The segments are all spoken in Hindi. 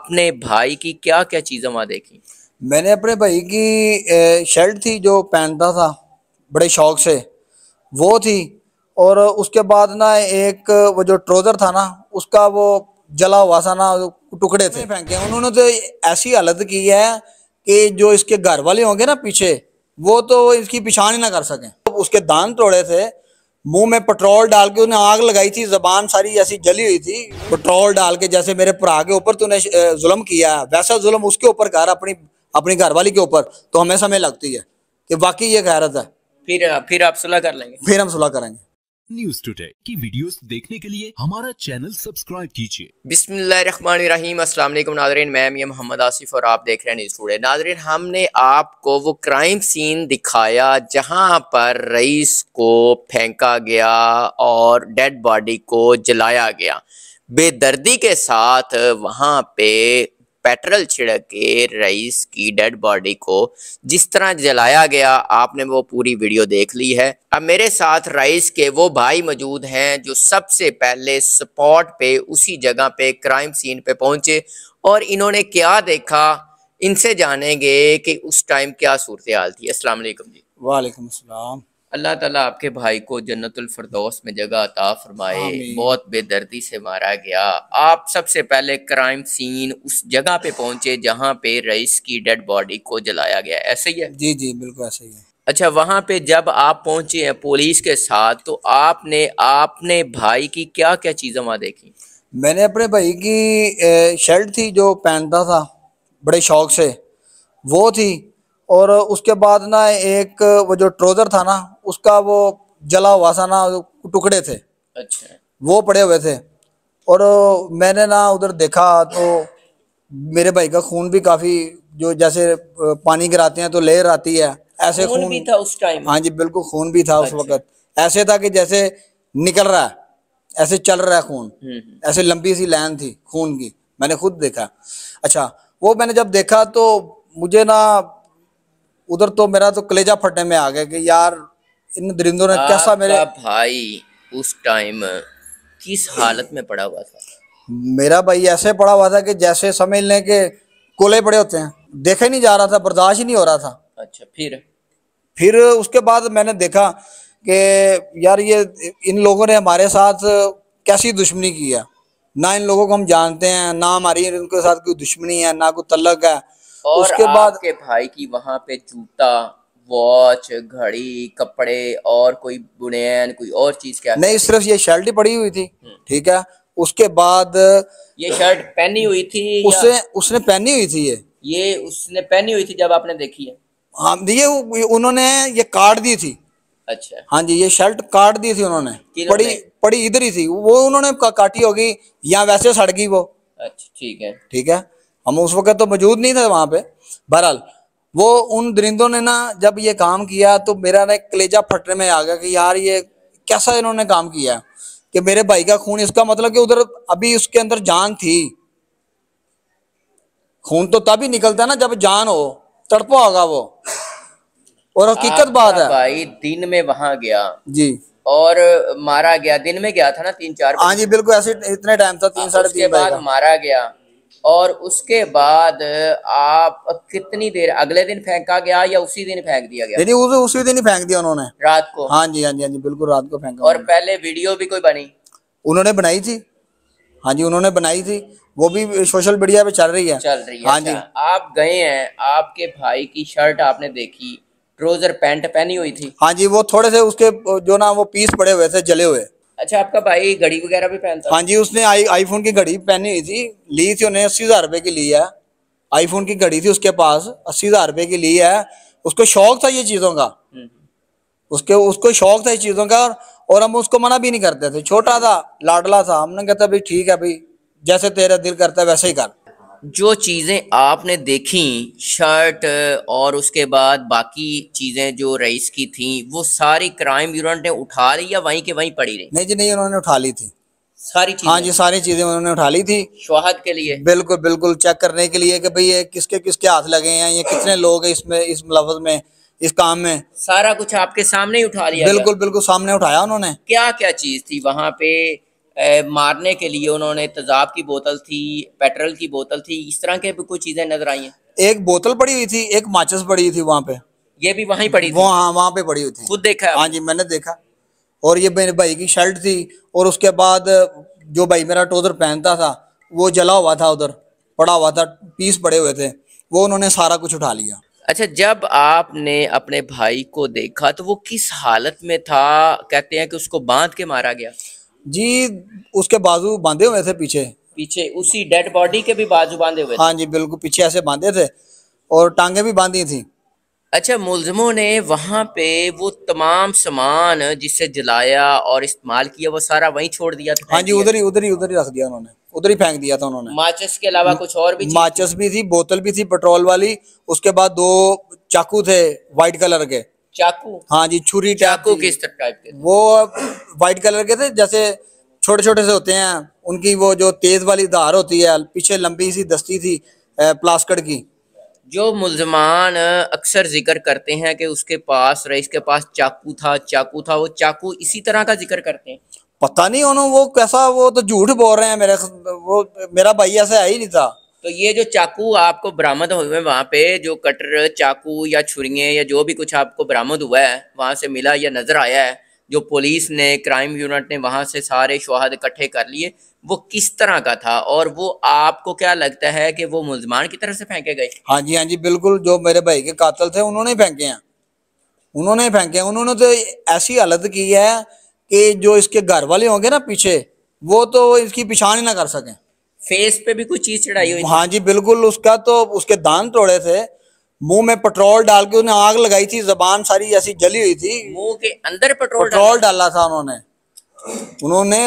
अपने भाई की क्या क्या चीजें वहां देखी मैंने अपने भाई की शर्ट थी जो पहनता था बड़े शौक से वो थी और उसके बाद ना एक वो जो ट्रोजर था ना उसका वो जला हुआ सा ना टुकड़े थे फेंके उन्होंने तो ऐसी हालत की है कि जो इसके घर वाले होंगे ना पीछे वो तो इसकी पिछाण ही ना कर सकें तो उसके दान तोड़े थे मुंह में पेट्रोल डाल के उन्हें आग लगाई थी जबान सारी ऐसी जली हुई थी पेट्रोल डाल के जैसे मेरे भरा के ऊपर तूने जुलम किया है वैसा जुलम उसके ऊपर कर अपनी अपनी घरवाली के ऊपर तो हमें समय लगती है कि वाकई ये गैरत है फिर फिर आप सुलह कर लेंगे फिर हम सुलह करेंगे न्यूज टुडे की वीडियोस देखने के लिए हमारा चैनल सब्सक्राइब कीजिए बिस्मिल्लाहिर्रहमानिर्रहीम अस्सलाम वालेकुम नाजरीन मैं मियां मोहम्मद आसिफ और आप देख रहे हैं न्यूज टूडे नाजरीन हमने आपको वो क्राइम सीन दिखाया जहां पर रईस को फेंका गया और डेड बॉडी को जलाया गया बेदर्दी के साथ वहां पे पेट्रोल छिड़क के रईस की डेड बॉडी को जिस तरह जलाया गया आपने वो पूरी वीडियो देख ली है अब मेरे साथ रईस के वो भाई मौजूद हैं जो सबसे पहले स्पॉट पे उसी जगह पे क्राइम सीन पे पहुंचे और इन्होंने क्या देखा इनसे जानेंगे कि उस टाइम क्या सूरत हाल थी असलम जी वालेकुम अल्लाह ताला आपके भाई को जन्नतुल फरदौस में जगह अता फरमाए बहुत बेदर्दी से मारा गया आप सबसे पहले क्राइम सीन उस जगह पे पहुंचे जहां पे रईस की डेड बॉडी को जलाया गया ऐसे ही है जी जी बिल्कुल ऐसे ही है अच्छा वहां पे जब आप पहुंचे हैं पुलिस के साथ तो आपने आपने भाई की क्या क्या चीजें वहां देखी मैंने अपने भाई की शर्ट थी जो पहनता था बड़े शौक से वो थी और उसके बाद ना एक वो जो ट्रोजर था ना उसका वो जला हुआ सा ना टुकड़े थे अच्छा वो पड़े हुए थे और मैंने ना उधर देखा तो मेरे भाई का खून भी काफी जो जैसे पानी गिराते हैं तो लेर आती है ऐसे खून, खून भी था उस टाइम हाँ जी बिल्कुल खून भी था अच्छा। उस वक्त ऐसे था कि जैसे निकल रहा है ऐसे चल रहा है खून हम्म, हम्म। ऐसे लंबी सी लाइन थी खून की मैंने खुद देखा अच्छा वो मैंने जब देखा तो मुझे ना उधर तो मेरा तो कलेजा फटने में आ गया कि यार इन दरिंदों ने कैसा मेरे भाई उस टाइम किस हालत में पड़ा हुआ था मेरा भाई ऐसे पड़ा हुआ था कि जैसे समझ लें कि कोले पड़े होते हैं देखा नहीं जा रहा था बर्दाश्त ही नहीं हो रहा था अच्छा फिर फिर उसके बाद मैंने देखा कि यार ये इन लोगों ने हमारे साथ कैसी दुश्मनी की है ना इन लोगों को हम जानते हैं ना हमारी इनके साथ कोई दुश्मनी है ना कोई तलक है और उसके बाद के भाई की वहां पे जूता वॉच घड़ी कपड़े और कोई बुनैन कोई और चीज क्या नहीं सिर्फ ये शर्ट ही पड़ी हुई थी हम्म। ठीक है उसके बाद ये शर्ट पहनी हुई थी उसने उसने पहनी हुई थी ये ये उसने पहनी हुई थी जब आपने देखी है हाँ ये उन्होंने ये काट दी थी अच्छा हाँ जी ये शर्ट काट दी थी उन्होंने पड़ी पड़ी इधर ही थी वो उन्होंने का, काटी होगी या वैसे सड़ गई वो अच्छा ठीक है ठीक है हम उस वक्त तो मौजूद नहीं थे वहां पे बहरहाल वो उन दरिंदों ने ना जब ये काम किया तो मेरा ना कलेजा फटने में आ गया कि यार ये कैसा इन्होंने काम किया कि मेरे भाई का खून इसका मतलब कि उधर अभी उसके अंदर जान थी खून तो तभी निकलता है ना जब जान हो तड़पो होगा वो और हकीकत बात है भाई दिन में वहां गया जी और मारा गया दिन में गया था ना तीन चार हाँ जी बिल्कुल ऐसे इतने टाइम था तीन हाँ, साढ़े तीन बाद मारा गया और उसके बाद आप कितनी देर अगले दिन फेंका गया या उसी दिन फेंक दिया गया उसे उसी दिन ही फेंक दिया उन्होंने रात को हाँ जी हाँ जी हाँ जी बिल्कुल रात को फेंका और पहले वीडियो भी कोई बनी उन्होंने बनाई थी हाँ जी उन्होंने बनाई थी वो भी सोशल मीडिया पे चल रही है चल रही है हाँ जी अच्छा। आप गए हैं आपके भाई की शर्ट आपने देखी ट्रोजर पैंट पहनी हुई थी हाँ जी वो थोड़े से उसके जो ना वो पीस पड़े हुए थे जले हुए अच्छा आपका भाई घड़ी वगैरह भी पहनता हाँ जी उसने आई आईफोन की घड़ी पहनी हुई थी ली थी उन्हें अस्सी हजार रुपए की ली है आईफोन की घड़ी थी उसके पास अस्सी हजार रुपए की ली है उसको शौक था ये चीजों का हम्म। उसके उसको शौक था ये चीजों का और हम उसको मना भी नहीं करते थे छोटा था लाडला था हमने कहता भाई ठीक है भाई जैसे तेरा दिल करता है वैसे ही कर जो चीज़ें आपने देखी शर्ट और उसके बाद बाकी चीज़ें जो रईस की थी वो सारी क्राइम यूनिट ने उठा ली या वहीं के वहीं पड़ी रही नहीं जी नहीं उन्होंने उठा ली थी सारी हाँ जी सारी चीज़ें उन्होंने उठा ली थी शोहद के लिए बिल्कुल बिल्कुल चेक करने के लिए कि भाई ये किसके किसके हाथ लगे हैं ये कितने लोग हैं इसमें इस लफ्ज में इस काम में सारा कुछ आपके सामने ही उठा लिया बिल्कुल बिल्कुल सामने उठाया उन्होंने क्या क्या चीज़ थी वहाँ पे मारने के लिए उन्होंने तेजाब की बोतल थी पेट्रोल की बोतल थी इस तरह के भी कुछ चीजें नजर आई हैं एक बोतल पड़ी हुई थी एक माचिस पड़ी हुई थी वहाँ पे ये भी वहीं पड़ी थी वहाँ वहाँ पे पड़ी हुई थी खुद देखा हाँ जी मैंने देखा और ये मेरे भाई की शर्ट थी और उसके बाद जो भाई मेरा टोदर पहनता था वो जला हुआ था उधर पड़ा हुआ था पीस पड़े हुए थे वो उन्होंने सारा कुछ उठा लिया अच्छा जब आपने अपने भाई को देखा तो वो किस हालत में था कहते हैं कि उसको बांध के मारा गया जी उसके बाजू बांधे हुए थे पीछे पीछे उसी डेड बॉडी के भी बाजू बांधे हुए थे हाँ जी बिल्कुल पीछे ऐसे बांधे थे और टांगे भी बांधी थी अच्छा मुलजमों ने वहाँ पे वो तमाम सामान जिसे जलाया और इस्तेमाल किया वो सारा वहीं छोड़ दिया था तो हाँ जी उधर ही उधर ही उधर ही रख दिया उन्होंने उधर ही फेंक दिया था उन्होंने माचिस के अलावा कुछ और भी माचिस भी थी बोतल भी थी पेट्रोल वाली उसके बाद दो चाकू थे व्हाइट कलर के चाकू हाँ जी छुरी चाकू किस टाइप के वो व्हाइट कलर के थे जैसे छोटे छोटे से होते हैं उनकी वो जो तेज वाली धार होती है पीछे लंबी सी दस्ती थी प्लास्कट की जो मुलजमान अक्सर जिक्र करते हैं कि उसके पास रईस के पास चाकू था चाकू था वो चाकू इसी तरह का जिक्र करते हैं पता नहीं उन्होंने वो कैसा वो तो झूठ बोल रहे हैं मेरे वो मेरा भाई ऐसा है ही नहीं था तो ये जो चाकू आपको बरामद हुए वहाँ पे जो कटर चाकू या छुरी या जो भी कुछ आपको बरामद हुआ है वहाँ से मिला या नज़र आया है जो पुलिस ने क्राइम यूनिट ने वहाँ से सारे शहाद इकट्ठे कर लिए वो किस तरह का था और वो आपको क्या लगता है कि वो मुलजमान की तरफ से फेंके गए हाँ जी हाँ जी बिल्कुल जो मेरे भाई के कातल थे उन्होंने फेंके हैं उन्होंने फेंके हैं उन्होंने तो ऐसी हालत की है कि जो इसके घर वाले होंगे ना पीछे वो तो इसकी पहचान ही ना कर सकें फेस पे भी कुछ चीज चढ़ाई हुई हाँ जी बिल्कुल उसका तो उसके दान तोड़े थे मुंह में पेट्रोल डाल के उन्हें आग लगाई थी जबान सारी ऐसी जली हुई थी मुंह के अंदर पेट्रोल पेट्रोल डाला था उन्होंने उन्होंने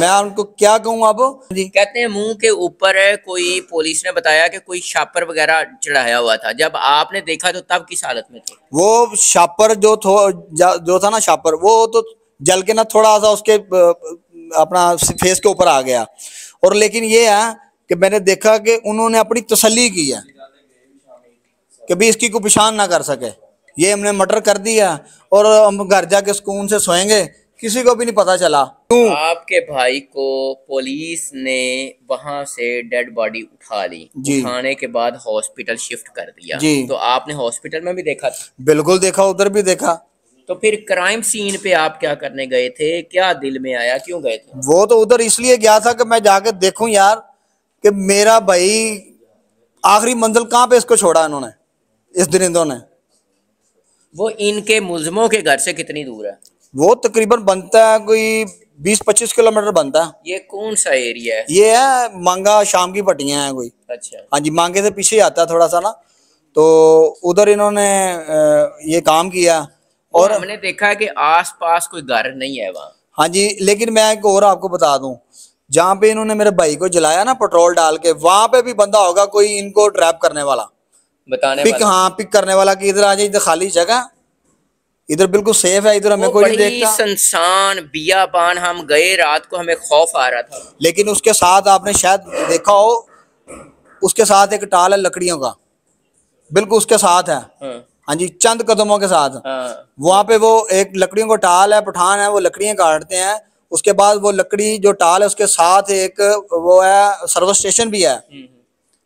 मैं उनको क्या कहूँ अब कहते हैं मुंह के ऊपर कोई पुलिस ने बताया कि कोई छापर वगैरह चढ़ाया हुआ था जब आपने देखा तो तब किस हालत में थे वो छापर जो जो था ना छापर वो तो जल के ना थोड़ा सा उसके अपना फेस के ऊपर आ गया और लेकिन ये है कि मैंने देखा कि उन्होंने अपनी तसली की है कि भी इसकी को पिछान ना कर सके ये हमने मटर कर दिया और हम घर जाके सुकून से सोएंगे किसी को भी नहीं पता चला आपके भाई को पुलिस ने वहां से डेड बॉडी उठा ली उठाने के बाद हॉस्पिटल शिफ्ट कर दिया जी तो आपने हॉस्पिटल में भी देखा था बिल्कुल देखा उधर भी देखा तो फिर क्राइम सीन पे आप क्या करने गए थे क्या दिल में आया क्यों गए थे वो तो उधर इसलिए गया था कि मैं जाके देखूं यार कि मेरा भाई आखिरी मंजिल कहाँ पे इसको छोड़ा इन्होंने इस दरिंदों ने वो इनके मुलजमों के घर से कितनी दूर है वो तकरीबन बनता है कोई बीस पच्चीस किलोमीटर बनता है ये कौन सा एरिया है ये है मांगा शाम की पट्टियां है कोई अच्छा हाँ जी मांगे से पीछे आता है थोड़ा सा ना तो उधर इन्होंने ये काम किया और हमने देखा है कि आसपास कोई घर नहीं है वहाँ हाँ जी लेकिन मैं एक और आपको बता दूं जहाँ पे इन्होंने मेरे भाई को जलाया ना पेट्रोल डाल के वहां पे भी बंदा होगा कोई इनको ट्रैप करने वाला बताने पिक वाला। हाँ पिक करने वाला कि इधर आ जाए इधर खाली जगह इधर बिल्कुल सेफ है इधर हमें कोई नहीं देखता संसान बियाबान हम गए रात को हमें खौफ आ रहा था लेकिन उसके साथ आपने शायद देखा हो उसके साथ एक टाल है लकड़ियों का बिल्कुल उसके साथ है हाँ। हाँ जी चंद कदमों के साथ हाँ। वहाँ पे वो एक लकड़ियों को टाल है पठान है वो लकड़ियां काटते हैं उसके बाद वो लकड़ी जो टाल है उसके साथ एक वो है सर्विस स्टेशन भी है हम्म, हम्म।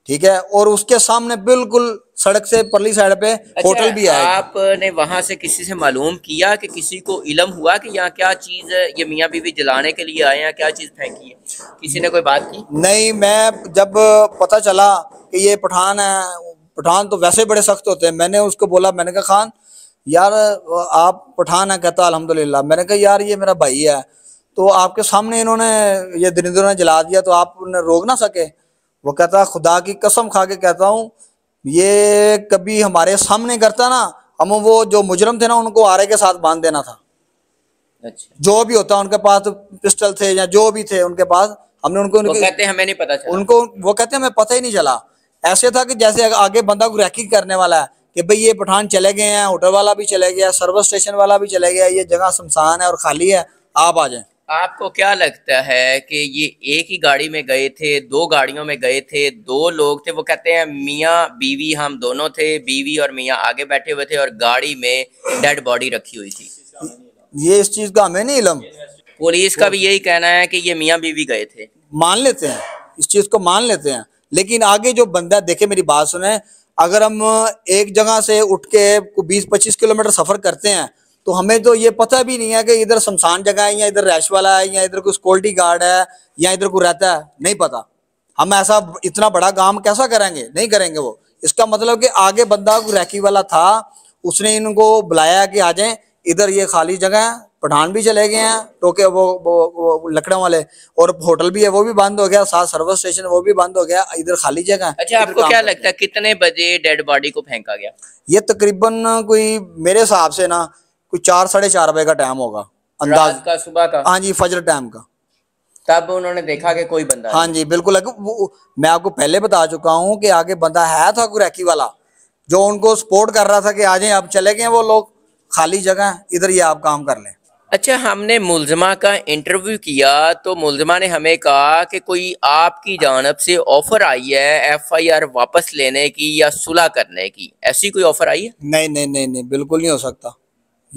ठीक है और उसके सामने बिल्कुल सड़क से परली साइड पे अच्छा, होटल भी है आपने वहां से किसी से मालूम किया कि किसी को इलम हुआ कि यहाँ क्या चीज ये मियाँ बीवी जलाने के लिए आए हैं क्या चीज फेंकी है किसी ने कोई बात की नहीं मैं जब पता चला कि ये पठान है पठान तो वैसे बड़े सख्त होते हैं मैंने उसको बोला मैंने कहा खान यार आप पठान है कहता अलहमदिल्ला मैंने कहा यार ये मेरा भाई है तो आपके सामने इन्होंने ये दरिंदों ने जला दिया तो आप उन्हें रोक ना सके वो कहता खुदा की कसम खा के कहता हूँ ये कभी हमारे सामने करता ना हम वो जो मुजरम थे ना उनको आरे के साथ बांध देना था अच्छा। जो भी होता उनके पास पिस्टल थे या जो भी थे उनके पास हमने उनको, उनको कहते हमें नहीं पता चला उनको वो कहते हमें पता ही नहीं चला ऐसे था कि जैसे आगे बंदा को रैकिंग करने वाला है कि भाई ये पठान चले गए हैं होटल वाला भी चले गया सर्विस स्टेशन वाला भी चले गया ये जगह शमशान है और खाली है आप आ जाए आपको क्या लगता है कि ये एक ही गाड़ी में गए थे दो गाड़ियों में गए थे दो लोग थे वो कहते हैं मियाँ बीवी हम दोनों थे बीवी और मियाँ आगे बैठे हुए थे और गाड़ी में डेड बॉडी रखी हुई थी ये इस चीज का हमें नहीं इलम पुलिस का भी यही कहना है कि ये मियाँ बीवी गए थे मान लेते हैं इस चीज को मान लेते हैं लेकिन आगे जो बंदा देखे मेरी बात सुने अगर हम एक जगह से उठ के बीस पच्चीस किलोमीटर सफर करते हैं तो हमें तो ये पता भी नहीं है कि इधर शमशान जगह है या इधर रैश वाला है या इधर कोई सिक्योरिटी गार्ड है या इधर कोई रहता है नहीं पता हम ऐसा इतना बड़ा काम कैसा करेंगे नहीं करेंगे वो इसका मतलब कि आगे बंदा रैकी वाला था उसने इनको बुलाया कि आ जाए इधर ये खाली जगह है पठान भी चले गए हैं टोके तो वो वो, वो लकड़ों वाले और होटल भी है वो भी बंद हो गया साथ सर्विस स्टेशन वो भी बंद हो गया इधर खाली जगह अच्छा आपको क्या लगता है कितने बजे डेड बॉडी को फेंका गया ये तकरीबन कोई मेरे हिसाब से ना कोई चार साढ़े चार बजे का टाइम होगा अंदाज का सुबह का हाँ जी फजर टाइम का तब उन्होंने देखा कि कोई बंदा हाँ जी बिल्कुल मैं आपको पहले बता चुका हूँ कि आगे बंदा है था गुरैकी वाला जो उनको सपोर्ट कर रहा था कि आ जाए आप चले गए वो लोग खाली जगह इधर ये आप काम कर लें अच्छा हमने मुलजमा का इंटरव्यू किया तो मुलजमा ने हमें कहा कि कोई आपकी जानब से ऑफर आई है एफ आई आर वापस लेने की या सुलह करने की ऐसी कोई ऑफर आई है नहीं नहीं नहीं नहीं बिल्कुल नहीं हो सकता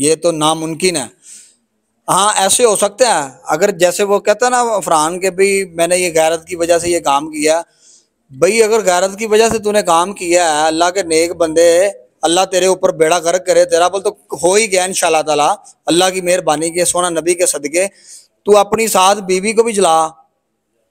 ये तो नामुमकिन है हाँ ऐसे हो सकते हैं अगर जैसे वो कहता ना फरहान के भाई मैंने ये गैरत की वजह से ये काम किया भाई अगर गैरत की वजह से तूने काम किया है अल्लाह के नेक बंदे अल्लाह तेरे ऊपर बेड़ा गर्क करे तेरा बोल तो हो ही गया इन तला अल्लाह की मेहरबानी के सोना नबी के सदके तू अपनी साथ बीवी को भी जला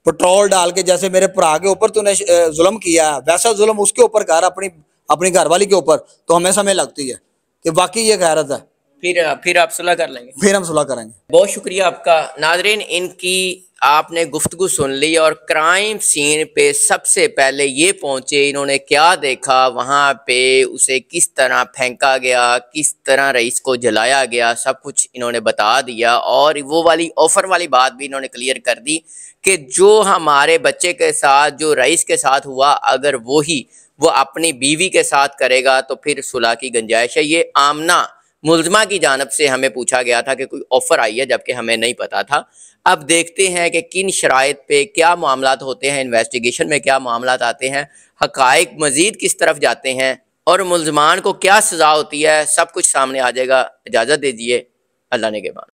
पेट्रोल डाल के जैसे मेरे भरा के ऊपर तूने जुलम किया है वैसा जुलम उसके ऊपर कर अपनी अपनी घर वाली के ऊपर तो हमें समय लगती है कि वाकई ये गैरत है फिर फिर आप सुलह कर लेंगे फिर हम सुलह करेंगे बहुत शुक्रिया आपका नाजरीन इनकी आपने गुफ्तगु सुन ली और क्राइम सीन पे सबसे पहले ये पहुंचे इन्होंने क्या देखा वहाँ पे उसे किस तरह फेंका गया किस तरह रईस को जलाया गया सब कुछ इन्होंने बता दिया और वो वाली ऑफर वाली बात भी इन्होंने क्लियर कर दी कि जो हमारे बच्चे के साथ जो रईस के साथ हुआ अगर वो ही वो अपनी बीवी के साथ करेगा तो फिर सुलह की गंजाइश है ये आमना मुलजमा की जानब से हमें पूछा गया था कि कोई ऑफ़र आई है जबकि हमें नहीं पता था अब देखते हैं कि किन शराइत पे क्या मामला होते हैं इन्वेस्टिगेशन में क्या मामला आते हैं हकाइक मज़ीद किस तरफ जाते हैं और मुलजमान को क्या सज़ा होती है सब कुछ सामने आ जाएगा इजाज़त दीजिए अल्लाह ने के बाद